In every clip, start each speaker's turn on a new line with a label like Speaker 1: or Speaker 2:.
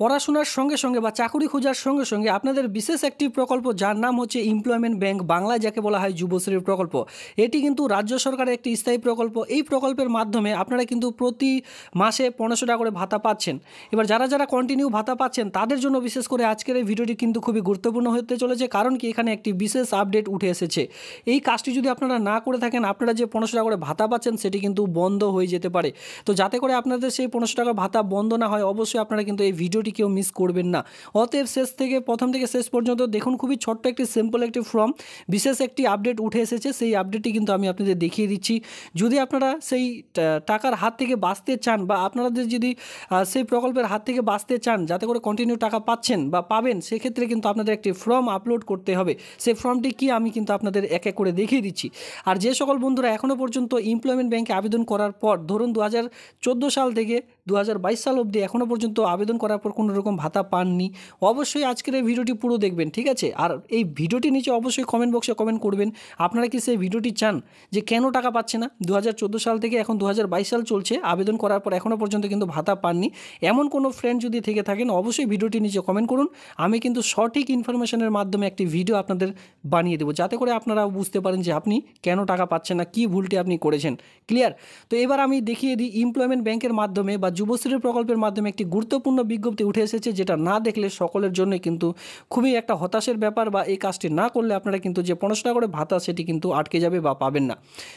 Speaker 1: পড়াশোনার সঙ্গে সঙ্গে বা চাকরি খোঁজার সঙ্গে সঙ্গে আপনাদের বিশেষ একটি প্রকল্প যার নাম হচ্ছে এমপ্লয়মেন্ট ব্যাংক বাংলায় যাকে বলা হয় যুবশ্রীর প্রকল্প এটি কিন্তু রাজ্য সরকারের একটি স্থায়ী প্রকল্প এই প্রকল্পের মাধ্যমে আপনারা কিন্তু প্রতি মাসে পনেরোশো টাকা করে ভাতা পাচ্ছেন এবার যারা যারা কন্টিনিউ ভাতা পাচ্ছেন তাদের জন্য বিশেষ করে আজকের এই ভিডিওটি কিন্তু খুবই গুরুত্বপূর্ণ হতে চলেছে কারণ কি এখানে একটি বিশেষ আপডেট উঠে এসেছে এই কাজটি যদি আপনারা না করে থাকেন আপনারা যে পনেরোশো টাকা করে ভাতা পাচ্ছেন সেটি কিন্তু বন্ধ হয়ে যেতে পারে তো যাতে করে আপনাদের সেই পনেরোশো টাকা ভাতা বন্ধ না হয় অবশ্যই আপনারা কিন্তু এই ভিডিও ভিডিওটি কেউ মিস করবেন না অতএব শেষ থেকে প্রথম থেকে শেষ পর্যন্ত দেখুন খুবই ছোট্ট একটি সিম্পল একটি ফর্ম বিশেষ একটি আপডেট উঠে এসেছে সেই আপডেটটি কিন্তু আমি আপনাদের দেখিয়ে দিচ্ছি যদি আপনারা সেই টাকার হাত থেকে বাঁচতে চান বা আপনাদের যদি সেই প্রকল্পের হাত থেকে বাঁচতে চান যাতে করে কন্টিনিউ টাকা পাচ্ছেন বা পাবেন সেক্ষেত্রে কিন্তু আপনাদের একটি ফর্ম আপলোড করতে হবে সেই ফর্মটি কি আমি কিন্তু আপনাদের এক এক করে দেখিয়ে দিচ্ছি আর যে সকল বন্ধুরা এখনও পর্যন্ত এমপ্লয়মেন্ট ব্যাংকে আবেদন করার পর ধরুন দু সাল থেকে দু সাল অবধি এখনও পর্যন্ত আবেদন করার করার পর কোনো রকম ভাতা পাননি অবশ্যই আজকের এই ভিডিওটি পুরো দেখবেন ঠিক আছে আর এই ভিডিওটি নিচে অবশ্যই কমেন্ট বক্সে কমেন্ট করবেন আপনারা কি সেই ভিডিওটি চান যে কেন টাকা পাচ্ছে না দু সাল থেকে এখন দু সাল চলছে আবেদন করার পর এখনও পর্যন্ত কিন্তু ভাতা পাননি এমন কোনো ফ্রেন্ড যদি থেকে থাকেন অবশ্যই ভিডিওটি নিচে কমেন্ট করুন আমি কিন্তু সঠিক ইনফরমেশনের মাধ্যমে একটি ভিডিও আপনাদের বানিয়ে দেবো যাতে করে আপনারা বুঝতে পারেন যে আপনি কেন টাকা পাচ্ছেন না কী ভুলটি আপনি করেছেন ক্লিয়ার তো এবার আমি দেখিয়ে দিই এমপ্লয়মেন্ট ব্যাংকের মাধ্যমে বা যুবশ্রী প্রকল্পের মাধ্যমে একটি গুরুত্বপূর্ণ বিজ্ঞ বিজ্ঞপ্তি উঠে এসেছে যেটা না দেখলে সকলের জন্য কিন্তু খুবই একটা হতাশের ব্যাপার বা এই কাজটি না করলে আপনারা কিন্তু যে পনেরোশো টাকা করে ভাতা সেটি কিন্তু আটকে যাবে বা পাবেন না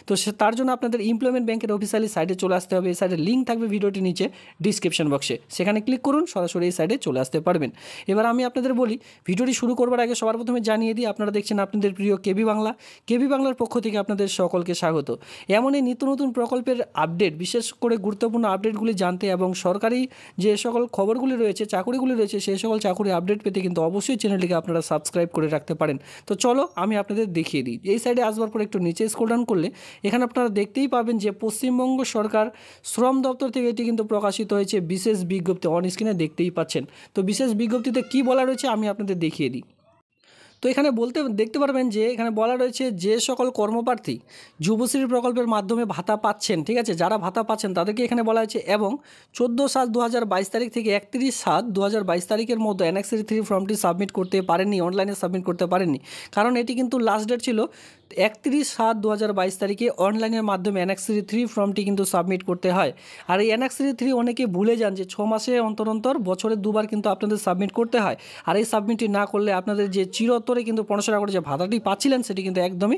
Speaker 1: তো তার জন্য আপনাদের ইমপ্লয়মেন্ট ব্যাংকের অফিসিয়ালি সাইডে চলে আসতে হবে এই সাইডের লিঙ্ক থাকবে ভিডিওটি নিচে ডিসক্রিপশন বক্সে সেখানে ক্লিক করুন সরাসরি এই সাইডে চলে আসতে পারবেন এবার আমি আপনাদের বলি ভিডিওটি শুরু করবার আগে সবার প্রথমে জানিয়ে দিই আপনারা দেখছেন আপনাদের প্রিয় কেবি বাংলা কেবি বাংলার পক্ষ থেকে আপনাদের সকলকে স্বাগত এমনই নিত্য নতুন প্রকল্পের আপডেট বিশেষ করে গুরুত্বপূর্ণ আপডেটগুলি জানতে এবং সরকারি যে সকল খবরগুলি রয়েছে চাকুরিগুলি রয়েছে সেই সকল চাকুরি আপডেট পেতে কিন্তু অবশ্যই চ্যানেলটিকে আপনারা সাবস্ক্রাইব করে রাখতে পারেন তো চলো আমি আপনাদের দেখিয়ে দিই এই সাইডে আসবার পর একটু নিচে স্কোল ডাউন করলে এখানে আপনারা দেখতেই পাবেন যে পশ্চিমবঙ্গ সরকার শ্রম দপ্তর থেকে এটি কিন্তু প্রকাশিত হয়েছে বিশেষ বিজ্ঞপ্তি অন স্ক্রিনে দেখতেই পাচ্ছেন তো বিশেষ বিজ্ঞপ্তিতে কি বলা রয়েছে আমি আপনাদের দেখিয়ে দিই তো এখানে বলতে দেখতে পারবেন যে এখানে বলা রয়েছে যে সকল কর্মপ্রার্থী যুবশ্রী প্রকল্পের মাধ্যমে ভাতা পাচ্ছেন ঠিক আছে যারা ভাতা পাচ্ছেন তাদেরকে এখানে বলা হয়েছে এবং চোদ্দো সাত দু তারিখ থেকে একত্রিশ সাত দু তারিখের মধ্যে এনএক্সি থ্রি ফর্মটি সাবমিট করতে পারেননি অনলাইনে সাবমিট করতে পারেননি কারণ এটি কিন্তু লাস্ট ডেট ছিল একত্রিশ সাত দু তারিখে অনলাইনের মাধ্যমে এনএক্সি থ্রি ফর্মটি কিন্তু সাবমিট করতে হয় আর এই এনএক্সি থ্রি অনেকে ভুলে যান যে ছ মাসে অন্তর অন্তর বছরে দুবার কিন্তু আপনাদের সাবমিট করতে হয় আর এই সাবমিটটি না করলে আপনাদের যে চিরতরে কিন্তু পনেরোশো টাকা করে যে ভাতাটি পাচ্ছিলেন সেটি কিন্তু একদমই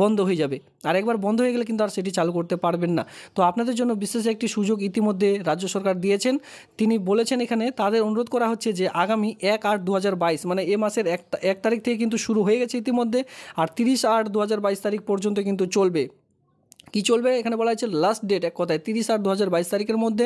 Speaker 1: বন্ধ হয়ে যাবে আর একবার বন্ধ হয়ে গেলে কিন্তু আর সেটি চালু করতে পারবেন না তো আপনাদের জন্য বিশেষ একটি সুযোগ ইতিমধ্যে রাজ্য সরকার দিয়েছেন তিনি বলেছেন এখানে তাদের অনুরোধ করা হচ্ছে যে আগামী এক আট দু মানে এ মাসের এক এক তারিখ থেকে কিন্তু শুরু হয়ে গেছে ইতিমধ্যে আর তিরিশ আট দু তারিখ পর্যন্ত কিন্তু চলবে কি চলবে এখানে বলা হয়েছে লাস্ট ডেট এক কথায় তিরিশ আট দু হাজার বাইশ তারিখের মধ্যে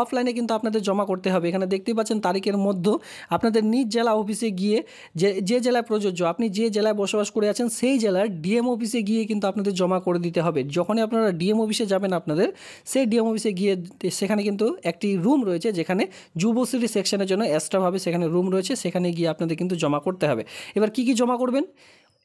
Speaker 1: অফলাইনে কিন্তু আপনাদের জমা করতে হবে এখানে দেখতেই পাচ্ছেন তারিখের মধ্যে আপনাদের নিজ জেলা অফিসে গিয়ে যে যে জেলায় প্রযোজ্য আপনি যে জেলায় বসবাস করে আছেন সেই জেলার ডিএম অফিসে গিয়ে কিন্তু আপনাদের জমা করে দিতে হবে যখনই আপনারা ডিএম অফিসে যাবেন আপনাদের সেই ডিএম অফিসে গিয়ে সেখানে কিন্তু একটি রুম রয়েছে যেখানে যুবশ্রী সেকশনের জন্য এক্সট্রাভাবে সেখানে রুম রয়েছে সেখানে গিয়ে আপনাদের কিন্তু জমা করতে হবে এবার কি কি জমা করবেন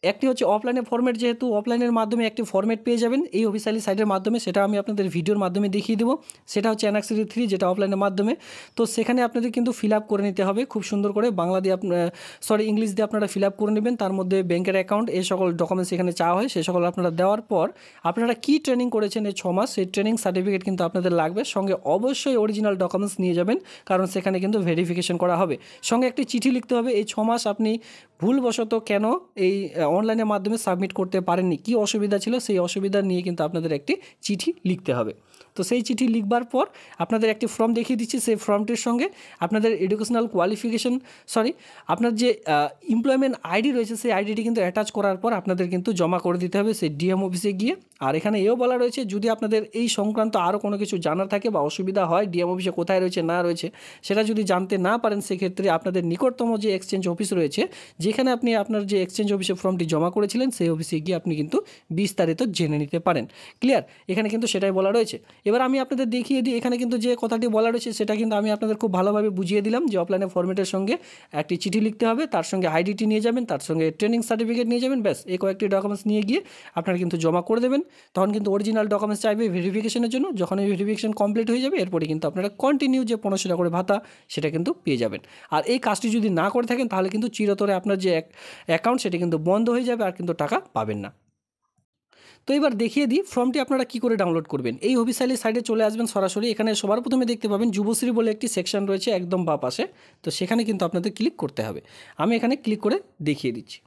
Speaker 1: একটি হচ্ছে অফলাইনে ফর্মেট যেহেতু অফলাইনের মাধ্যমে একটি ফর্মেট পেয়ে যাবেন এই অফিসিয়ালি সাইটের মাধ্যমে সেটা আমি আপনাদের ভিডিওর মাধ্যমে দেখিয়ে দেবো সেটা হচ্ছে অ্যানাক্সিটি থ্রি যেটা অফলাইনের মাধ্যমে তো সেখানে আপনাদের কিন্তু ফিল আপ করে নিতে হবে খুব সুন্দর করে বাংলা দিয়ে আপনার সরি ইংলিশ দিয়ে আপনারা ফিল আপ করে নেবেন তার মধ্যে ব্যাংকের অ্যাকাউন্ট এই সকল ডকুমেন্টস এখানে চাওয়া হয় সে সকল আপনারা দেওয়ার পর আপনারা কি ট্রেনিং করেছেন এই ছমাস সেই ট্রেনিং সার্টিফিকেট কিন্তু আপনাদের লাগবে সঙ্গে অবশ্যই অরিজিনাল ডকুমেন্টস নিয়ে যাবেন কারণ সেখানে কিন্তু ভেরিফিকেশন করা হবে সঙ্গে একটি চিঠি লিখতে হবে এই ছমাস আপনি ভুলবশত কেন এই অনলাইনের মাধ্যমে সাবমিট করতে পারেননি কি অসুবিধা ছিল সেই অসুবিধা নিয়ে কিন্তু আপনাদের একটি চিঠি লিখতে হবে তো সেই চিঠি লিখবার পর আপনাদের একটি ফর্ম দেখিয়ে দিচ্ছি সেই ফর্মটির সঙ্গে আপনাদের এডুকেশনাল কোয়ালিফিকেশন সরি আপনার যে এমপ্লয়মেন্ট আইডি রয়েছে সেই আইডিটি কিন্তু অ্যাটাচ করার পর আপনাদের কিন্তু জমা করে দিতে হবে সেই ডিএম অফিসে গিয়ে আর এখানে এও বলা রয়েছে যদি আপনাদের এই সংক্রান্ত আরও কোনো কিছু জানার থাকে বা অসুবিধা হয় ডিএম অফিসে কোথায় রয়েছে না রয়েছে সেটা যদি জানতে না পারেন সেক্ষেত্রে আপনাদের নিকটতম যে এক্সচেঞ্জ অফিস রয়েছে যেখানে আপনি আপনার যে এক্সচেঞ্জ অফিসে ফর্ম ফর্মটি জমা করেছিলেন সেই অফিসে গিয়ে আপনি কিন্তু বিস্তারিত জেনে নিতে পারেন ক্লিয়ার এখানে কিন্তু সেটাই বলা রয়েছে এবার আমি আপনাদের দেখিয়ে দিই এখানে কিন্তু যে কথাটি বলা রয়েছে সেটা কিন্তু আমি আপনাদের খুব ভালোভাবে বুঝিয়ে দিলাম যে অফলাইনে ফর্মেটের সঙ্গে একটি চিঠি লিখতে হবে তার সঙ্গে আইডিটি নিয়ে যাবেন তার সঙ্গে ট্রেনিং সার্টিফিকেট নিয়ে যাবেন ব্যাস এই কয়েকটি ডকুমেন্টস নিয়ে গিয়ে আপনারা কিন্তু জমা করে দেবেন তখন কিন্তু অরিজিনাল ডকুমেন্টস চাইবে ভেরিফিকেশনের জন্য যখন এই ভেরিফিকেশন কমপ্লিট হয়ে যাবে এরপরে কিন্তু আপনারা কন্টিনিউ যে পনেরোশো টাকা করে ভাতা সেটা কিন্তু পেয়ে যাবেন আর এই কাজটি যদি না করে থাকেন তাহলে কিন্তু চিরতরে আপনার যে অ্যাকাউন্ট সেটি কিন্তু বন্ধ হয়ে যাবে আর কিন্তু টাকা পাবেন না তো এবার দেখিয়ে দিই ফর্মটি আপনারা কি করে ডাউনলোড করবেন এই অফিসিয়ালি সাইডে চলে আসবেন সরাসরি এখানে সবার প্রথমে দেখতে পাবেন যুবশ্রী বলে একটি সেকশন রয়েছে একদম বা পাশে তো সেখানে কিন্তু আপনাদের ক্লিক করতে হবে আমি এখানে ক্লিক করে দেখিয়ে দিচ্ছি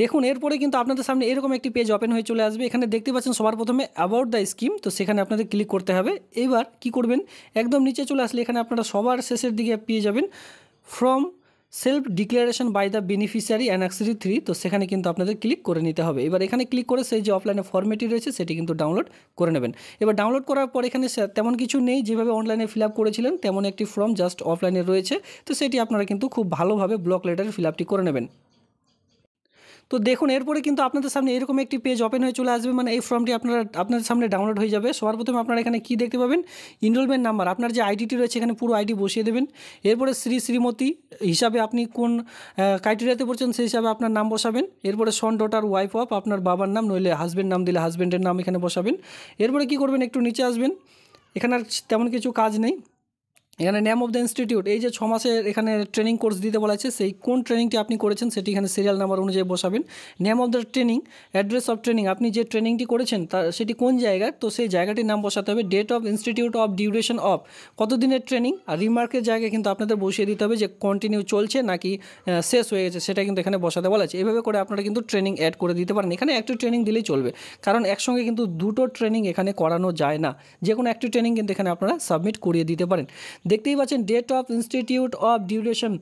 Speaker 1: দেখুন এরপরে কিন্তু আপনাদের সামনে এরকম একটি পেজ ওপেন হয়ে চলে আসবে এখানে দেখতে পাচ্ছেন সবার প্রথমে অ্যাবাউট দ্য স্কিম তো সেখানে আপনাদের ক্লিক করতে হবে এবার কি করবেন একদম নিচে চলে আসলে এখানে আপনারা সবার শেষের দিকে পেয়ে যাবেন from self declaration by the beneficiary annexure three তো সেখানে কিন্তু আপনাদের ক্লিক করে নিতে হবে এবার এখানে ক্লিক করে সেই যে অফলাইনে ফর্মেটি রয়েছে সেটি কিন্তু ডাউনলোড করে নেবেন এবার ডাউনলোড করার পর এখানে তেমন কিছু নেই যেভাবে অনলাইনে ফিল করেছিলেন তেমন একটি ফর্ম জাস্ট অফলাইনে রয়েছে তো সেটি আপনারা কিন্তু খুব ভালোভাবে ব্লক লেটারের ফিল করে নেবেন তো দেখুন এরপরে কিন্তু আপনাদের সামনে এরকম একটি পেজ ওপেন হয়ে চলে আসবে মানে এই ফর্মটি আপনারা আপনাদের সামনে ডাউনলোড হয়ে যাবে সবার প্রথমে আপনারা এখানে কী দেখতে পাবেন ইনরোলমেন্ট নাম্বার আপনার যে আইডিটি রয়েছে এখানে পুরো আইডি বসিয়ে দেবেন এরপরে শ্রী শ্রীমতী হিসাবে আপনি কোন ক্রাইটেরিয়াতে পড়ছেন সেই হিসাবে আপনার নাম বসাবেন এরপরে সন ডটার ওয়াইফ অফ আপনার বাবার নাম নইলে হাজব্যান্ড নাম দিলে হাজব্যান্ডের নাম এখানে বসাবেন এরপরে কি করবেন একটু নিচে আসবেন এখানে আর তেমন কিছু কাজ নেই এখানে নেম অফ দ্য ইনস্টিটিউট এই যে ছ মাসের এখানে ট্রেনিং কোর্স দিতে বলা আছে সেই কোন ট্রেনিংটি আপনি করেছেন সেটি এখানে সিরিয়াল নাম্বার অনুযায়ী বসাবেন name of the training address of training আপনি যে ট্রেনিংটি করেছেন তার সেটি কোন জায়গায় তো সেই জায়গাটির নাম বসাতে হবে date of institute of duration of কত দিনের ট্রেনিং আর রিমার্কের জায়গায় কিন্তু আপনাদের বসিয়ে দিতে হবে যে কন্টিনিউ চলছে নাকি শেষ হয়ে গেছে সেটা কিন্তু এখানে বসাতে বলা আছে এভাবে করে আপনারা কিন্তু ট্রেনিং অ্যাড করে দিতে পারেন এখানে একটি ট্রেনিং দিলেই চলবে কারণ একসঙ্গে কিন্তু দুটো ট্রেনিং এখানে করানো যায় না যে কোনো একটি ট্রেনিং কিন্তু এখানে আপনারা সাবমিট করিয়ে দিতে পারেন দেখতেই পাচ্ছেন date of institute of duration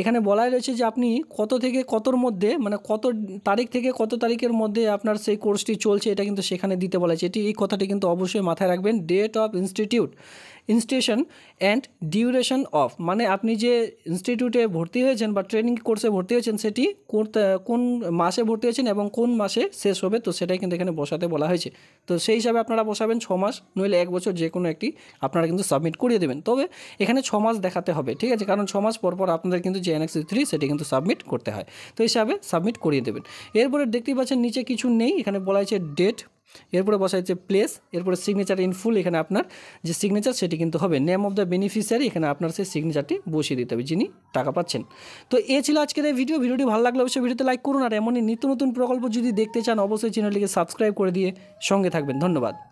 Speaker 1: এখানে বলাই রয়েছে যে আপনি কত থেকে কতর মধ্যে মানে কত তারিখ থেকে কত তারিখের মধ্যে আপনার সেই কোর্সটি চলছে এটা কিন্তু সেখানে দিতে বলা হয়েছে এটি এই কথাটি কিন্তু অবশ্যই মাথায় রাখবেন date of institute institution and duration of মানে আপনি যে ইনস্টিটিউটে ভর্তি হয়েছেন বা ট্রেনিং কোর্সে ভর্তি হয়েছেন সেটি কোন মাসে ভর্তি হয়েছেন এবং কোন মাসে শেষ হবে তো সেটাই কিন্তু এখানে বসাতে বলা হয়েছে তো সেই হিসাবে আপনারা বসাবেন ছ মাস নইলে এক বছর যে কোনো একটি আপনারা কিন্তু সাবমিট করিয়ে দেবেন তবে এখানে ছ মাস দেখাতে হবে ঠিক আছে কারণ ছ মাস পরপর আপনাদের কিন্তু যে এনএক্সি থ্রি সেটি কিন্তু সাবমিট করতে হয় তো হিসাবে সাবমিট করিয়ে দেবেন এরপরে দেখতেই পাচ্ছেন নিচে কিছু নেই এখানে বলা হয়েছে ডেট এরপরে বসা হচ্ছে প্লেস এরপরে সিগনেচার ইন ফুল এখানে আপনার যে সিগনেচার সেটি কিন্তু হবে নেম অফ দ্য বেনিফিশিয়ারি এখানে আপনার সেই সিগনেচারটি বসিয়ে দিতে হবে যিনি টাকা পাচ্ছেন তো এ ছিল আজকের এই ভিডিও ভিডিওটি ভালো লাগলে অবশ্যই ভিডিওতে লাইক করুন আর এমনই নিত্য নতুন প্রকল্প যদি দেখতে চান অবশ্যই চ্যানেলটিকে সাবস্ক্রাইব করে দিয়ে সঙ্গে থাকবেন ধন্যবাদ